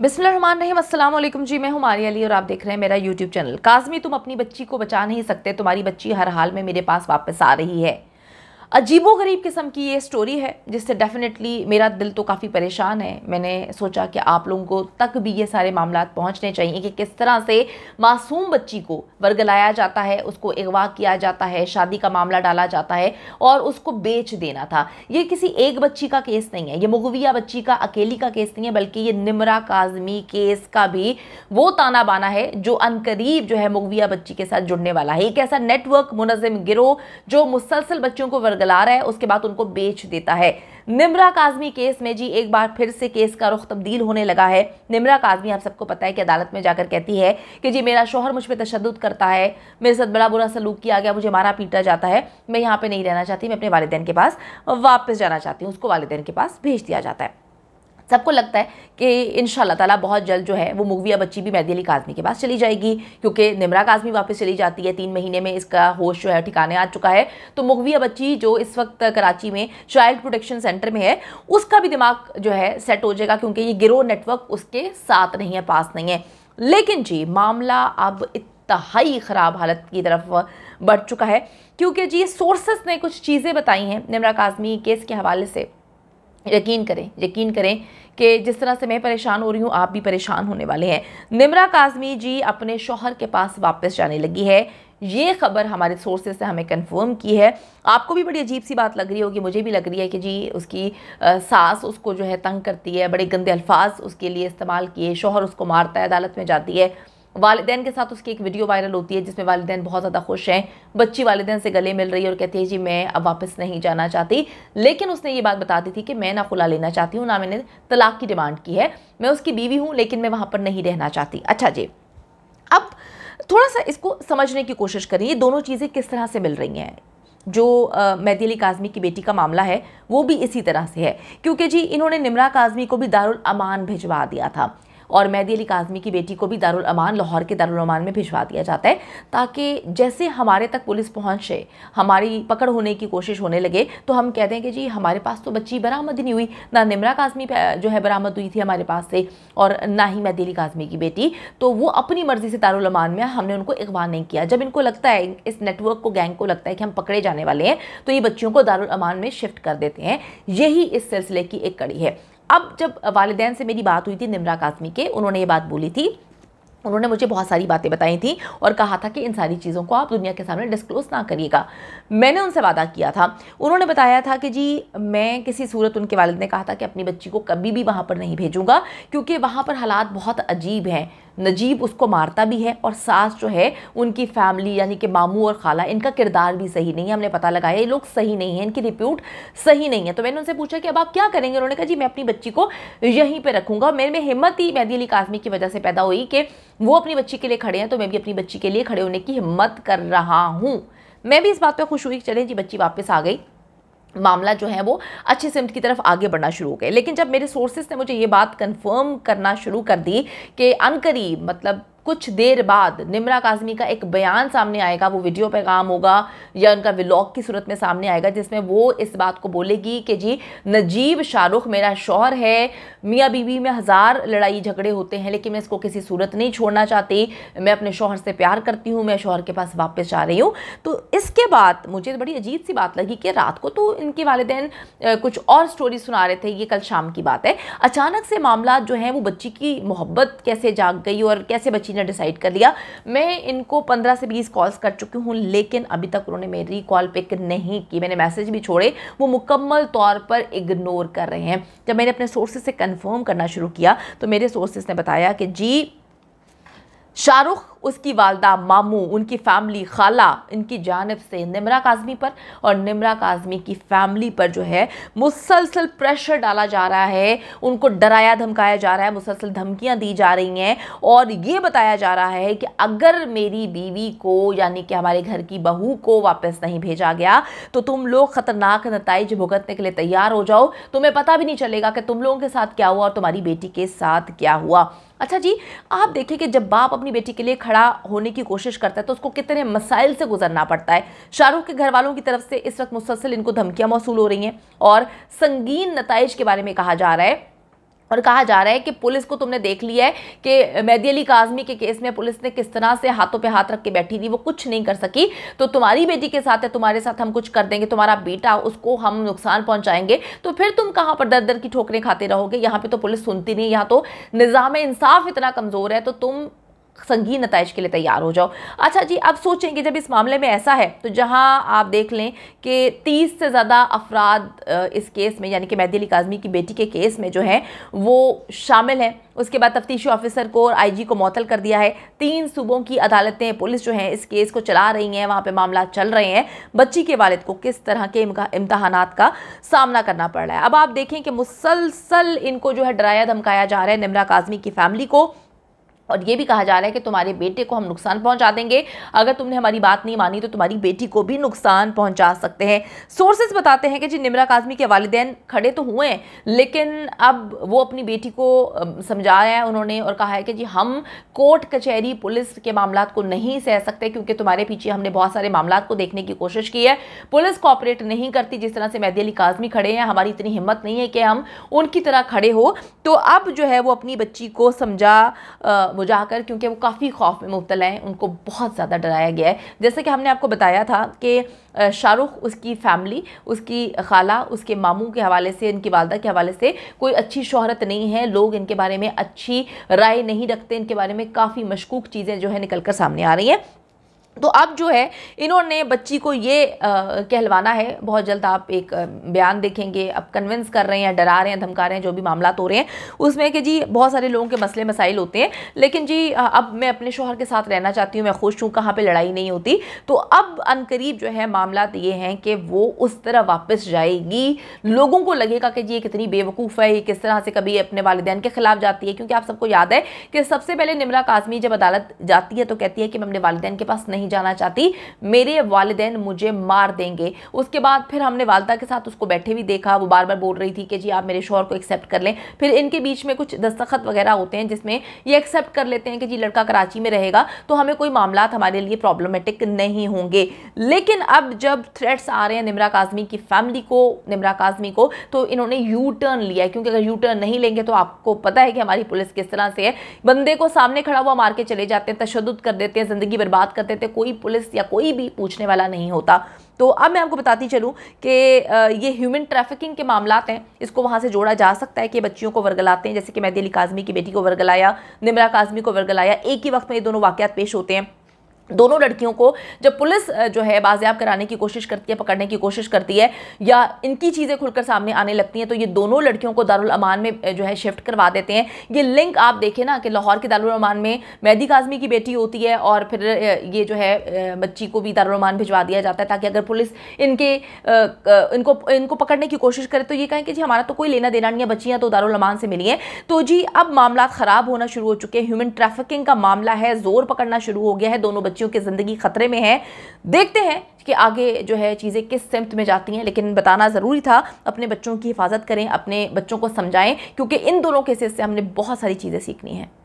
बिस्मिल्लाम जी मैं हूं मारिया अली और आप देख रहे हैं मेरा यूट्यूब चैनल काजमी तुम अपनी बच्ची को बचा नहीं सकते तुम्हारी बच्ची हर हाल में मेरे पास वापस आ रही है अजीबोगरीब किस्म की ये स्टोरी है जिससे डेफिनेटली मेरा दिल तो काफ़ी परेशान है मैंने सोचा कि आप लोगों को तक भी ये सारे मामला पहुँचने चाहिए कि किस तरह से मासूम बच्ची को वर्गलाया जाता है उसको अगवा किया जाता है शादी का मामला डाला जाता है और उसको बेच देना था ये किसी एक बच्ची का केस नहीं है ये मगविया बच्ची का अकेली का केस नहीं है बल्कि ये निमरा काजमी केस का भी वो ताना बाना है जो अनकरीब जो है मगविया बच्ची के साथ जुड़ने वाला है एक ऐसा नेटवर्क मुनजम गिरोह जो मुसलसल बच्चों को वर्ग बरगला रहा है उसके बाद उनको बेच देता है निमरा काजमी केस में जी एक बार फिर से केस का रुख तब्दील होने लगा है निमरा काजमी आप सबको पता है कि अदालत में जाकर कहती है कि जी मेरा शोहर मुझ पर तशद करता है मेरे साथ बड़ा बुरा सलूक किया गया मुझे मारा पीटा जाता है मैं यहाँ पर नहीं रहना चाहती मैं अपने वालदेन के पास वापस जाना चाहती हूँ उसको वालदेन के पास भेज दिया जाता है सबको लगता है कि इन ताला बहुत जल्द जो है वो मुगविया बच्ची भी मैदी अली काजमी के पास चली जाएगी क्योंकि निमरा काजमी वापस चली जाती है तीन महीने में इसका होश जो है ठिकाने आ चुका है तो मुगविया बच्ची जो इस वक्त कराची में चाइल्ड प्रोटेक्शन सेंटर में है उसका भी दिमाग जो है सेट हो जाएगा क्योंकि ये गिरोह नेटवर्क उसके साथ नहीं है पास नहीं है लेकिन जी मामला अब इतहाई ख़राब हालत की तरफ बढ़ चुका है क्योंकि जी सोर्सेस ने कुछ चीज़ें बताई हैं निमरा काजमी केस के हवाले से यकीन करें यकीन करें कि जिस तरह से मैं परेशान हो रही हूँ आप भी परेशान होने वाले हैं निमरा काजमी जी अपने शोहर के पास वापस जाने लगी है ये खबर हमारे सोर्सेज से हमें कंफर्म की है आपको भी बड़ी अजीब सी बात लग रही होगी मुझे भी लग रही है कि जी उसकी आ, सास उसको जो है तंग करती है बड़े गंदे अल्फाज उसके लिए इस्तेमाल किए शोहर उसको मारता है अदालत में जाती है वालदेन के साथ उसकी एक वीडियो वायरल होती है जिसमें वालदेन बहुत ज़्यादा खुश हैं बच्ची वालदेन से गले मिल रही है और कहती है जी मैं अब वापस नहीं जाना चाहती लेकिन उसने ये बात बता दी थी कि मैं ना खुला लेना चाहती हूँ ना मैंने तलाक की डिमांड की है मैं उसकी बीवी हूँ लेकिन मैं वहाँ पर नहीं रहना चाहती अच्छा जी अब थोड़ा सा इसको समझने की कोशिश करें ये दोनों चीज़ें किस तरह से मिल रही हैं जो मैदी अली काजमी की बेटी का मामला है वो भी इसी तरह से है क्योंकि जी इन्होंने निमरा काजमी को भी दारुल अमान भिजवा दिया था और मेहदी अली काजमी की बेटी को भी दारुल अमान लाहौर के दारुल अमान में भिजवा दिया जाता है ताकि जैसे हमारे तक पुलिस पहुँचे हमारी पकड़ होने की कोशिश होने लगे तो हम कहते हैं कि जी हमारे पास तो बच्ची बरामद नहीं हुई ना निमरा काजमी जो है बरामद हुई थी हमारे पास से और ना ही मेहदी अली काजमी की बेटी तो वो अपनी मर्ज़ी से दारुल अमान में हमने उनको अगवा नहीं किया जब इनको लगता है इस नेटवर्क को गैंग को लगता है कि हम पकड़े जाने वाले हैं तो ये बच्चियों को दारुल अमान में शिफ्ट कर देते हैं यही इस सिलसिले की एक कड़ी है अब जब वालदेन से मेरी बात हुई थी निमरा कासमी के उन्होंने ये बात बोली थी उन्होंने मुझे बहुत सारी बातें बताई थी और कहा था कि इन सारी चीज़ों को आप दुनिया के सामने डिस्क्लोज़ ना करिएगा मैंने उनसे वादा किया था उन्होंने बताया था कि जी मैं किसी सूरत उनके वालद ने कहा था कि अपनी बच्ची को कभी भी वहाँ पर नहीं भेजूँगा क्योंकि वहाँ पर हालात बहुत अजीब हैं नजीब उसको मारता भी है और सास जो है उनकी फैमिली यानी कि मामू और खाला इनका किरदार भी सही नहीं है हमने पता लगाया ये लोग सही नहीं है इनकी रिप्यूट सही नहीं है तो मैंने उनसे पूछा कि अब आप क्या करेंगे उन्होंने कहा जी मैं अपनी बच्ची को यहीं पर रखूँगा मेरे में हिम्मत ही मेहदी अली काजमी की वजह से पैदा हुई कि वो अपनी बच्ची के लिए खड़े हैं तो मैं भी अपनी बच्ची के लिए खड़े होने की हिम्मत कर रहा हूँ मैं भी इस बात पर खुश हुई चले जी बच्ची वापस आ गई मामला जो है वो अच्छे सिमट की तरफ आगे बढ़ना शुरू हो गया लेकिन जब मेरे सोर्सेज ने मुझे ये बात कंफर्म करना शुरू कर दी कि अनकरीब मतलब कुछ देर बाद निमरा काजमी का एक बयान सामने आएगा वो वीडियो पैगाम होगा या उनका व्लॉग की सूरत में सामने आएगा जिसमें वो इस बात को बोलेगी कि जी नजीब शाहरुख मेरा शौहर है मियाँ बीवी में हज़ार लड़ाई झगड़े होते हैं लेकिन मैं इसको किसी सूरत नहीं छोड़ना चाहती मैं अपने शौहर से प्यार करती हूँ मैं शौहर के पास वापस जा रही हूँ तो इसके बाद मुझे बड़ी अजीब सी बात लगी कि रात को तो इनके वालदेन कुछ और स्टोरी सुना रहे थे ये कल शाम की बात है अचानक से मामला जो है वो बच्ची की मोहब्बत कैसे जाग गई और कैसे बच्ची ने डिसाइड कर लिया मैं इनको पंद्रह से बीस कॉल्स कर चुकी हूँ लेकिन अभी तक उन्होंने मेरी कॉल पिक नहीं की मैंने मैसेज भी छोड़े वो मुकम्मल तौर पर इग्नोर कर रहे हैं जब मैंने अपने सोर्सेज से कन्फर्म करना शुरू किया तो मेरे सोर्सेज ने बताया कि जी शाहरुख उसकी वालदा मामू उनकी फैमिली खाला इनकी जानब से निमरा काजमी पर और निमरा काजमी की फैमिली पर जो है मुसलसल प्रेशर डाला जा रहा है उनको डराया धमकाया जा रहा है मुसलसल धमकियां दी जा रही हैं और ये बताया जा रहा है कि अगर मेरी बीवी को यानी कि हमारे घर की बहू को वापस नहीं भेजा गया तो तुम लोग ख़तरनाक नतज भुगतने के लिए तैयार हो जाओ तुम्हें पता भी नहीं चलेगा कि तुम लोगों के साथ क्या हुआ और तुम्हारी बेटी के साथ क्या हुआ अच्छा जी आप देखें कि जब बाप अपनी बेटी के लिए खड़ा होने की कोशिश करता है तो उसको कितने मसाइल से गुजरना पड़ता है शाहरुख के घर वालों की तरफ से इस वक्त मुसलसल इनको धमकियाँ मौसू हो रही हैं और संगीन नतज के बारे में कहा जा रहा है और कहा जा रहा है कि पुलिस को तुमने देख लिया है कि मैदी अली काजमी के केस में पुलिस ने किस तरह से हाथों पे हाथ रख के बैठी थी वो कुछ नहीं कर सकी तो तुम्हारी बेटी के साथ है तुम्हारे साथ हम कुछ कर देंगे तुम्हारा बेटा उसको हम नुकसान पहुंचाएंगे तो फिर तुम कहाँ पर दर दर की ठोकरें खाते रहोगे यहाँ पर तो पुलिस सुनती नहीं यहाँ तो निज़ाम इंसाफ इतना कमज़ोर है तो तुम संगीन नतज के लिए तैयार हो जाओ अच्छा जी अब सोचेंगे जब इस मामले में ऐसा है तो जहाँ आप देख लें कि तीस से ज़्यादा अफराद इस केस में यानी कि मैदी अली काजमी की बेटी के केस में जो है वो शामिल हैं उसके बाद तफ्तीशी ऑफिसर को और आईजी को मअतल कर दिया है तीन सूबों की अदालतें पुलिस जो हैं इस केस को चला रही हैं वहाँ पर मामला चल रहे हैं बच्ची के वालद को किस तरह के इम्तहान का सामना करना पड़ रहा है अब आप देखें कि मुसलसल इनको जो है डराया धमकाया जा रहा है निमरा काजमी की फैमिली को और ये भी कहा जा रहा है कि तुम्हारे बेटे को हम नुकसान पहुंचा देंगे अगर तुमने हमारी बात नहीं मानी तो तुम्हारी बेटी को भी नुकसान पहुंचा सकते हैं सोर्सेज बताते हैं कि जी निमरा काजमी के वालदेन खड़े तो हुए हैं लेकिन अब वो अपनी बेटी को समझाया है उन्होंने और कहा है कि जी हम कोर्ट कचहरी पुलिस के मामला को नहीं सह सकते क्योंकि तुम्हारे पीछे हमने बहुत सारे मामला को देखने की कोशिश की है पुलिस कॉपरेट नहीं करती जिस तरह से मैदी अली काजमी खड़े हैं हमारी इतनी हिम्मत नहीं है कि हम उनकी तरह खड़े हो तो अब जो है वो अपनी बच्ची को समझा वो जाकर क्योंकि वो काफ़ी खौफ में मुबतला हैं उनको बहुत ज़्यादा डराया गया है जैसे कि हमने आपको बताया था कि शाहरुख उसकी फैमिली उसकी खाला उसके मामू के हवाले से इनकी वालदा के हवाले से कोई अच्छी शहरत नहीं है लोग इनके बारे में अच्छी राय नहीं रखते इनके बारे में काफ़ी मशकूक चीज़ें जो है निकल कर सामने आ रही हैं तो अब जो है इन्होंने बच्ची को ये आ, कहलवाना है बहुत जल्द आप एक बयान देखेंगे अब कन्विंस कर रहे हैं डरा रहे हैं धमका रहे हैं जो भी मामला तो हो रहे हैं उसमें कि जी बहुत सारे लोगों के मसले मसाइल होते हैं लेकिन जी अब मैं अपने शोहर के साथ रहना चाहती हूँ मैं खुश हूँ कहाँ पर लड़ाई नहीं होती तो अब अनकरीब जो है मामला तो ये हैं कि वो उस तरह वापस जाएगी लोगों को लगेगा कि जी ये कितनी बेवकूफ़ है किस तरह से कभी अपने वालदेन के ख़िलाफ़ जाती है क्योंकि आप सबको याद है कि सबसे पहले निमरा काजमी जब अदालत जाती है तो कहती है कि मैं अपने वालदेन के पास नहीं नहीं जाना चाहती मेरे वालदेन मुझे मार देंगे उसके बाद फिर हमने वालदा के साथ उसको बैठे भी देखा वो बार बार बोल रही थी कि जी आप मेरे शोहर को एक्सेप्ट कर लें फिर इनके बीच में कुछ दस्तखत वगैरह होते हैं जिसमें ये एक्सेप्ट कर लेते हैं कि जी लड़का कराची में रहेगा तो हमें कोई मामला हमारे लिए प्रॉब्लमेटिक नहीं होंगे लेकिन अब जब थ्रेट्स आ रहे हैं निमरा काजमी की फैमिली को निमरा काजमी को तो इन्होंने यू टर्न लिया है क्योंकि अगर यू टर्न नहीं लेंगे तो आपको पता है कि हमारी पुलिस किस तरह से है बंदे को सामने खड़ा हुआ मार के चले जाते हैं तशद कर देते हैं ज़िंदगी बर्बाद कर देते हैं कोई पुलिस या कोई भी पूछने वाला नहीं होता तो अब मैं आपको बताती चलूं कि ये ह्यूमन ट्रैफिकिंग के मामला हैं इसको वहाँ से जोड़ा जा सकता है कि बच्चियों को वर्गलाते हैं जैसे कि मैदी अली काजमी की बेटी को वर्गलाया निमरा काजमी को वर्गलाया एक ही वक्त में ये दोनों वाक़ पेश होते हैं दोनों लड़कियों को जब पुलिस जो है बाजियाब कराने की कोशिश करती है पकड़ने की कोशिश करती है या इनकी चीज़ें खुलकर सामने आने लगती हैं तो ये दोनों लड़कियों को दारुल अमान में जो है शिफ्ट करवा देते हैं ये लिंक आप देखें ना कि लाहौर के दारुल अमान में मैदी काजमी की बेटी होती है और फिर ये जो है बच्ची को भी दारुल अमान भिजवा दिया जाता है ताकि अगर पुलिस इनके इनको इनको पकड़ने की कोशिश करे तो ये कहें कि जी हमारा तो कोई लेना देना नहीं है बच्चियाँ तो दारुल अमान से मिली हैं तो जी अब मामला ख़राब होना शुरू हो चुके हैं ह्यूमन ट्रैफिकिंग का मामला है जोर पकड़ना शुरू हो गया है दोनों बच्चे बच्चियों की ज़िंदगी खतरे में है देखते हैं कि आगे जो है चीज़ें किस सिमत में जाती हैं लेकिन बताना ज़रूरी था अपने बच्चों की हिफाजत करें अपने बच्चों को समझाएं क्योंकि इन दोनों केसेस से हमने बहुत सारी चीज़ें सीखनी हैं